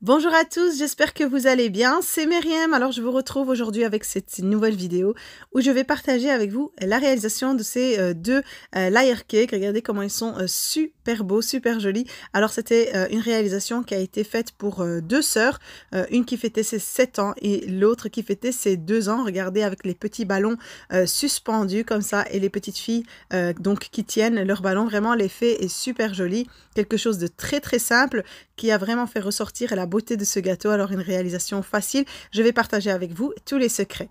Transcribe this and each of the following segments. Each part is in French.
Bonjour à tous, j'espère que vous allez bien, c'est Myriam, alors je vous retrouve aujourd'hui avec cette nouvelle vidéo où je vais partager avec vous la réalisation de ces euh, deux euh, regardez comment ils sont euh, super beaux, super jolis, alors c'était euh, une réalisation qui a été faite pour deux sœurs, une qui fêtait ses 7 ans et l'autre qui fêtait ses 2 ans, regardez avec les petits ballons suspendus comme ça et les petites filles donc qui tiennent leurs ballons, vraiment l'effet est super joli, quelque chose de très très simple qui a vraiment fait ressortir la beauté de ce gâteau, alors une réalisation facile. Je vais partager avec vous tous les secrets.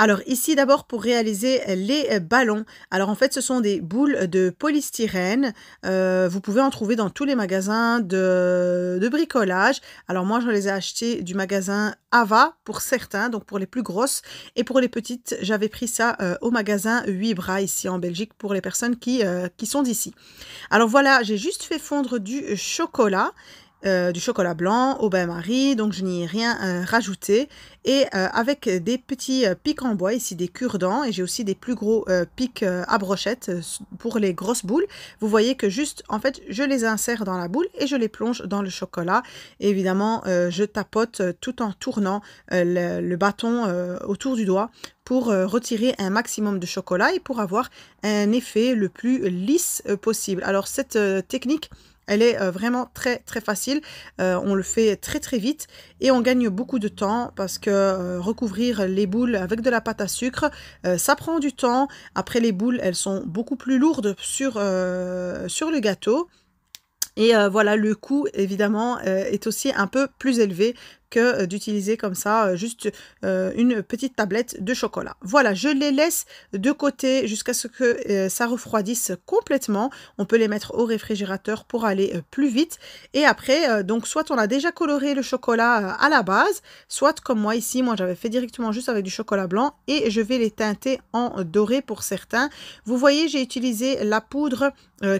Alors ici d'abord pour réaliser les ballons. Alors en fait ce sont des boules de polystyrène. Euh, vous pouvez en trouver dans tous les magasins de, de, bricolage. Alors moi je les ai achetés du magasin Ava pour certains, donc pour les plus grosses. Et pour les petites j'avais pris ça euh, au magasin 8 bras ici en Belgique pour les personnes qui, euh, qui sont d'ici. Alors voilà j'ai juste fait fondre du chocolat euh, du chocolat blanc au bain-marie, donc je n'y ai rien euh, rajouté. Et euh, avec des petits pics en bois, ici des cure-dents, et j'ai aussi des plus gros pics à brochette pour les grosses boules. Vous voyez que juste, en fait, je les insère dans la boule et je les plonge dans le chocolat. évidemment, je tapote tout en tournant le, bâton autour du doigt pour retirer un maximum de chocolat et pour avoir un effet le plus lisse possible. Alors cette technique elle est euh, vraiment très très facile. Euh, on le fait très très vite et on gagne beaucoup de temps parce que euh, recouvrir les boules avec de la pâte à sucre, ça prend du temps. Après les boules, elles sont beaucoup plus lourdes sur, sur le gâteau. Et voilà, le coût, évidemment, est aussi un peu plus élevé que euh, d'utiliser comme ça euh, juste euh, une petite tablette de chocolat. Voilà, je les laisse de côté jusqu'à ce que ça refroidisse complètement. On peut les mettre au réfrigérateur pour aller plus vite. Et après, donc soit on a déjà coloré le chocolat à la base, soit comme moi ici, moi j'avais fait directement juste avec du chocolat blanc et je vais les teinter en doré pour certains. Vous voyez, j'ai utilisé la poudre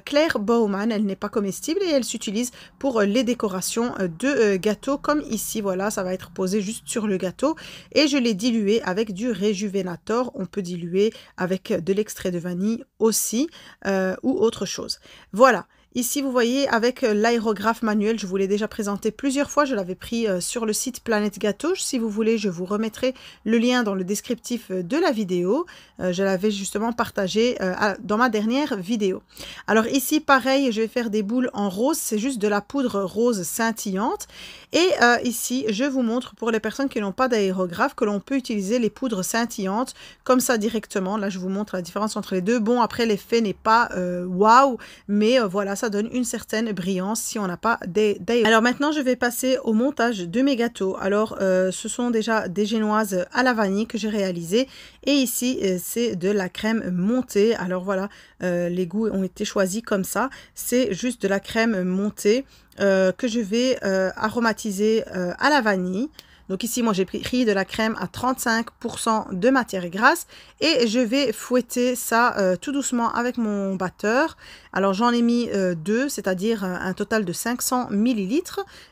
Claire Bowman. Elle n'est pas comestible et elle s'utilise pour les décorations de gâteaux comme ici. Voilà ça va être posé juste sur le gâteau. Et je l'ai dilué avec du réjuvenator. On peut diluer avec de l'extrait de vanille aussi euh, ou autre chose. Voilà. Ici, vous voyez, avec euh, l'aérographe manuel, je vous l'ai déjà présenté plusieurs fois. Je l'avais pris euh, sur le site Planète Gâtouche. Si vous voulez, je vous remettrai le lien dans le descriptif euh, de la vidéo. Je l'avais justement partagé dans ma dernière vidéo. Alors ici, pareil, je vais faire des boules en rose. C'est juste de la poudre rose scintillante. Et ici, je vous montre pour les personnes qui n'ont pas d'aérographe que l'on peut utiliser les poudres scintillantes comme ça directement. Là, je vous montre la différence entre les deux. Bon, après, l'effet n'est pas waouh, mais voilà, ça donne une certaine brillance si on n'a pas des Alors maintenant, je vais passer au montage de mes gâteaux. Alors, euh, ce sont déjà des génoises à la vanille que j'ai réalisées. Et ici, euh, c'est de la crème montée. Alors voilà, euh, les goûts ont été choisis comme ça. C'est juste de la crème montée que je vais aromatiser à la vanille. Donc ici, moi, j'ai pris de la crème à 35% de matière grasse et je vais fouetter ça euh, tout doucement avec mon batteur. Alors j'en ai mis 2, euh, deux, c'est-à-dire euh, un total de 500 ml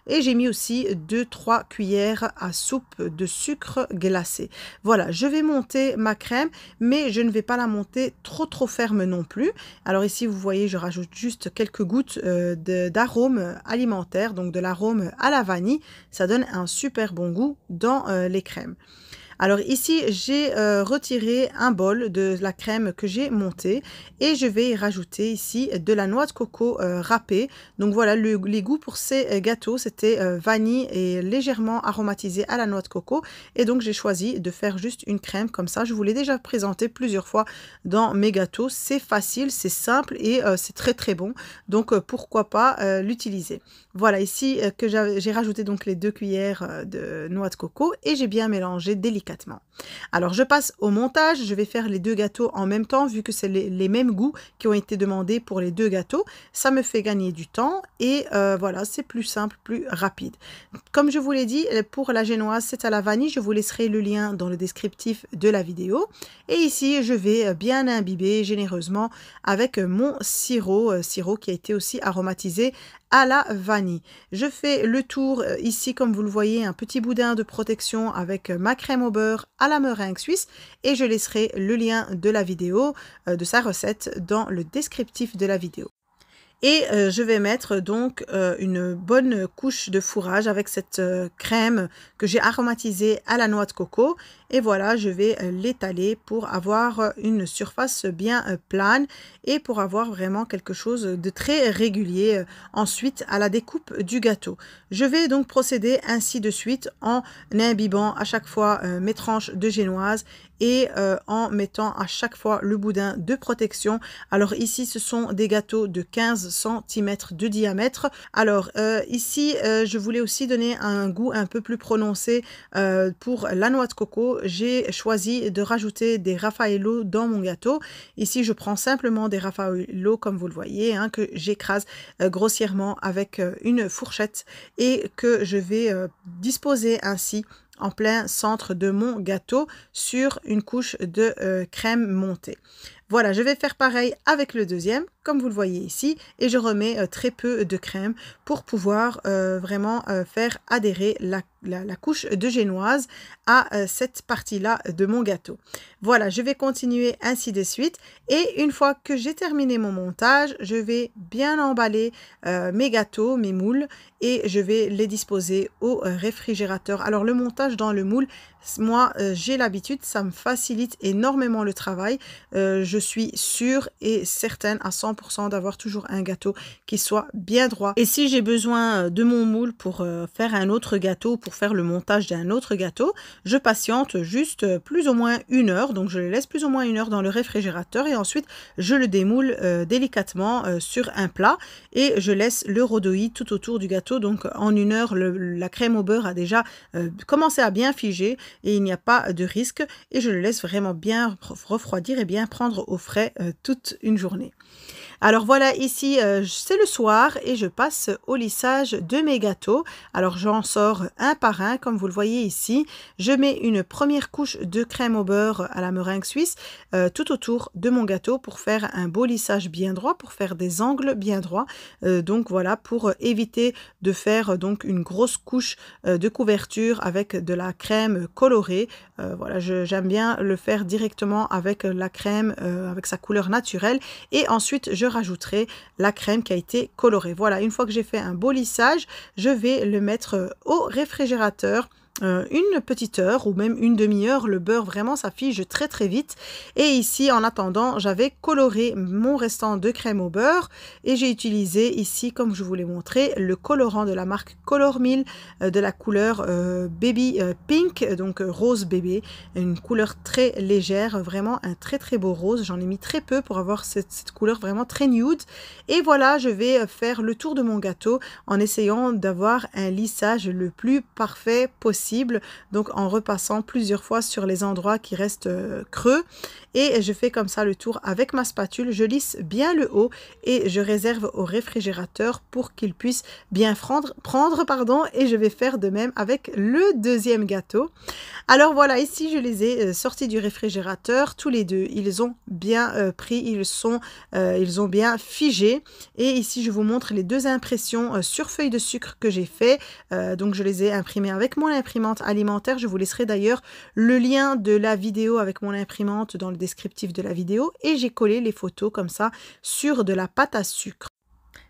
et j'ai mis aussi 2-3 cuillères à soupe de sucre glacé. Voilà, je vais monter ma crème, mais je ne vais pas la monter trop trop ferme non plus. Alors ici, vous voyez, je rajoute juste quelques gouttes d'arôme alimentaire, donc de l'arôme à la vanille. Ça donne un super bon goût dans euh, les crèmes. Alors ici, j'ai euh, retiré un bol de la crème que j'ai montée et je vais y rajouter ici de la noix de coco euh, râpée. Donc voilà, le, les goûts pour ces euh, gâteaux, c'était vanille et légèrement aromatisé à la noix de coco. Et donc j'ai choisi de faire juste une crème comme ça. Je vous l'ai déjà présenté plusieurs fois dans mes gâteaux. C'est facile, c'est simple et c'est très très bon. Donc pourquoi pas l'utiliser. Voilà ici que j'ai rajouté donc les deux cuillères de noix de coco et j'ai bien mélangé délicatement délicatement. Alors je passe au montage, je vais faire les deux gâteaux en même temps vu que c'est les, mêmes goûts qui ont été demandés pour les deux gâteaux. Ça me fait gagner du temps et euh, voilà, c'est plus simple, plus rapide. Comme je vous l'ai dit, pour la génoise, c'est à la vanille. Je vous laisserai le lien dans le descriptif de la vidéo. Et ici, je vais bien imbiber généreusement avec mon sirop, euh, sirop qui a été aussi aromatisé à la vanille. Je fais le tour euh, ici, comme vous le voyez, un petit boudin de protection avec ma crème au beurre la meringue suisse et je laisserai le lien de la vidéo, euh, de sa recette, dans le descriptif de la vidéo. Et euh, je vais mettre donc euh, une bonne couche de fourrage avec cette crème que j'ai aromatisée à la noix de coco et voilà je vais euh, l'étaler pour avoir euh, une surface bien euh, plane et pour avoir vraiment quelque chose de très régulier ensuite à la découpe du gâteau. Je vais donc procéder ainsi de suite en imbibant à chaque fois mes tranches de génoise et en mettant à chaque fois le boudin de protection. Alors ici, ce sont des gâteaux de 15 cm de diamètre. Alors ici, je voulais aussi donner un goût un peu plus prononcé pour la noix de coco j'ai choisi de rajouter des raffaello dans mon gâteau. Ici, je prends simplement des raffaello, comme vous le voyez, hein, que j'écrase euh, grossièrement avec euh, une fourchette et que je vais euh, disposer ainsi en plein centre de mon gâteau sur une couche de crème montée. Voilà, je vais faire pareil avec le deuxième comme vous le voyez ici, et je remets euh, très peu de crème pour pouvoir euh, vraiment euh, faire adhérer la, la, couche de génoise à cette partie-là de mon gâteau. Voilà, je vais continuer ainsi de suite, et une fois que j'ai terminé mon montage, je vais bien emballer mes gâteaux, mes moules, et je vais les disposer au réfrigérateur. Alors le montage dans le moule, moi j'ai l'habitude, ça me facilite énormément le travail, je suis sûre et certaine à 100% d'avoir toujours un gâteau qui soit bien droit. Et si j'ai besoin euh, de mon moule pour euh, faire un autre gâteau, pour faire le montage d'un autre gâteau, je patiente juste euh, plus ou moins une heure. Donc je le laisse plus ou moins une heure dans le réfrigérateur et ensuite je le démoule délicatement sur un plat et je laisse le rhodoïde tout autour du gâteau. Donc en une heure, la crème au beurre a déjà commencé à bien figer et il n'y a pas de risque et je le laisse vraiment bien refroidir et bien prendre au frais toute une journée. Alors voilà, ici euh, c'est le soir et je passe au lissage de mes gâteaux. Alors j'en sors un par un comme vous le voyez ici. Je mets une première couche de crème au beurre à la meringue suisse euh, tout autour de mon gâteau pour faire un beau lissage bien droit, pour faire des angles bien droits. Euh, donc voilà, pour éviter de faire donc une grosse couche de couverture avec de la crème colorée euh, voilà, j'aime bien le faire directement avec la crème, euh, avec sa couleur naturelle. Et ensuite, je rajouterai la crème qui a été colorée. Voilà, une fois que j'ai fait un beau lissage, je vais le mettre euh, au réfrigérateur euh, une petite heure ou même une demi-heure. Le beurre, vraiment, s'affiche très très vite. Et ici, en attendant, j'avais coloré mon restant de crème au beurre et j'ai utilisé ici, comme je vous l'ai montré, le colorant de la marque Color Mill euh, de la couleur euh, Baby Pink, donc rose bébé, une couleur très légère, vraiment un très très beau rose. J'en ai mis très peu pour avoir cette couleur vraiment très nude. Et voilà, je vais faire le tour de mon gâteau en essayant d'avoir un lissage le plus parfait possible donc en repassant plusieurs fois sur les endroits qui restent euh, creux et je fais comme ça le tour avec ma spatule. Je lisse bien le haut et je réserve au réfrigérateur pour qu'il puisse bien prendre, pardon, et je vais faire de même avec le deuxième gâteau. Alors voilà, ici je les ai euh, sortis du réfrigérateur, tous les deux. Ils ont bien euh, pris, ils, sont, euh, ils ont bien figé. Et ici je vous montre les deux impressions sur feuille de sucre que j'ai fait. donc je les ai imprimées avec mon imprimante alimentaire. Je vous laisserai d'ailleurs le lien de la vidéo avec mon imprimante dans le descriptif de la vidéo et j'ai collé les photos comme ça sur de la pâte à sucre.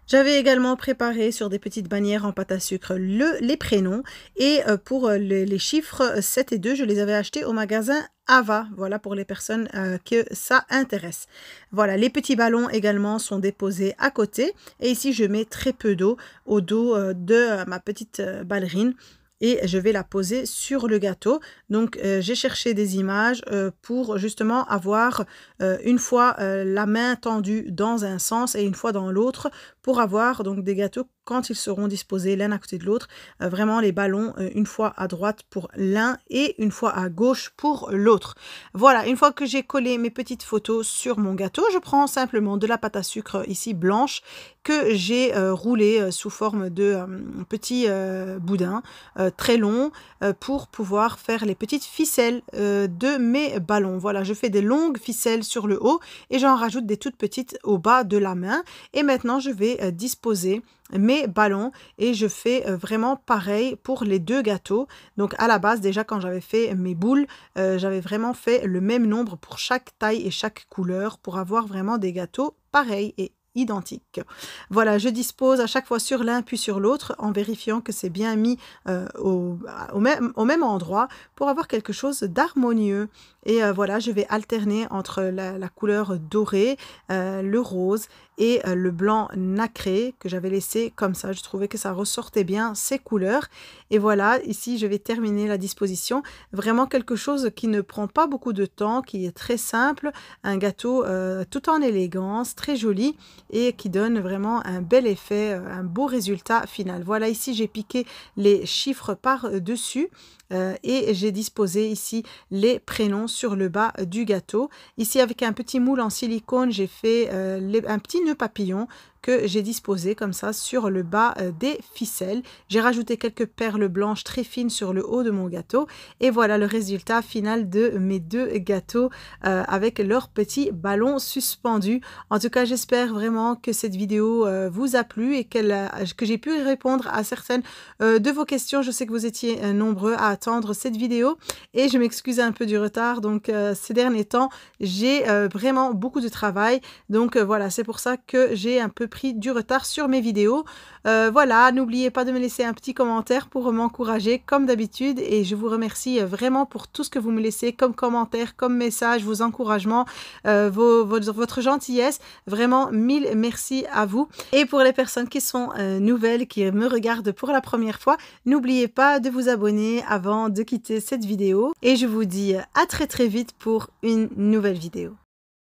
J'avais également préparé sur des petites bannières en pâte à sucre le, les prénoms et euh, pour euh, les, chiffres 7 et 2, je les avais achetés au magasin Ava, voilà pour les personnes euh, que ça intéresse. Voilà, les petits ballons également sont déposés à côté et ici je mets très peu d'eau au dos de ma petite ballerine et je vais la poser sur le gâteau. Donc euh, j'ai cherché des images euh, pour justement avoir euh, une fois la main tendue dans un sens et une fois dans l'autre pour avoir donc des gâteaux quand ils seront disposés l'un à côté de l'autre. vraiment les ballons une fois à droite pour l'un et une fois à gauche pour l'autre. Voilà, une fois que j'ai collé mes petites photos sur mon gâteau, je prends simplement de la pâte à sucre ici blanche que j'ai euh, roulé euh, sous forme de euh, petits boudins très longs pour pouvoir faire les petites ficelles de mes ballons. Voilà, je fais des longues ficelles sur le haut et j'en rajoute des toutes petites au bas de la main. Et maintenant, je vais disposer mes ballons et je fais vraiment pareil pour les deux gâteaux. Donc à la base déjà quand j'avais fait mes boules, j'avais vraiment fait le même nombre pour chaque taille et chaque couleur pour avoir vraiment des gâteaux pareils et identique. Voilà, je dispose à chaque fois sur l'un puis sur l'autre en vérifiant que c'est bien mis euh, au même endroit pour avoir quelque chose d'harmonieux. Et euh, voilà, je vais alterner entre la, couleur dorée, euh, le rose et euh, le blanc nacré que j'avais laissé comme ça. Je trouvais que ça ressortait bien ces couleurs. Et voilà, ici, je vais terminer la disposition. Vraiment quelque chose qui ne prend pas beaucoup de temps, qui est très simple. Un gâteau tout en élégance, très joli et qui donne vraiment un bel effet, un beau résultat final. Voilà, ici, j'ai piqué les chiffres par-dessus et j'ai disposé ici les prénoms sur le bas euh, du gâteau. Ici, avec un petit moule en silicone, j'ai fait euh, un petit nœud papillon que j'ai disposé comme ça sur le bas euh, des ficelles. J'ai rajouté quelques perles blanches très fines sur le haut de mon gâteau et voilà le résultat final de mes deux gâteaux euh, avec leur petits ballon suspendu, En tout cas, j'espère vraiment que cette vidéo euh, vous a plu et que j'ai pu répondre à certaines de vos questions. Je sais que vous étiez nombreux à attendre cette vidéo et je m'excuse un peu du retard. Donc, ces derniers temps, j'ai vraiment beaucoup de travail. Donc, voilà, c'est pour ça que j'ai un peu pris du retard sur mes vidéos. Euh, voilà, n'oubliez pas de me laisser un petit commentaire pour m'encourager comme d'habitude et je vous remercie euh, vraiment pour tout ce que vous me laissez comme commentaire, comme message vos encouragements, euh, vos, votre, gentillesse. Vraiment, mille merci à vous. Et pour les personnes qui sont nouvelles, qui me regardent pour la première fois, n'oubliez pas de vous abonner avant de quitter cette vidéo et je vous dis à très très vite pour une nouvelle vidéo.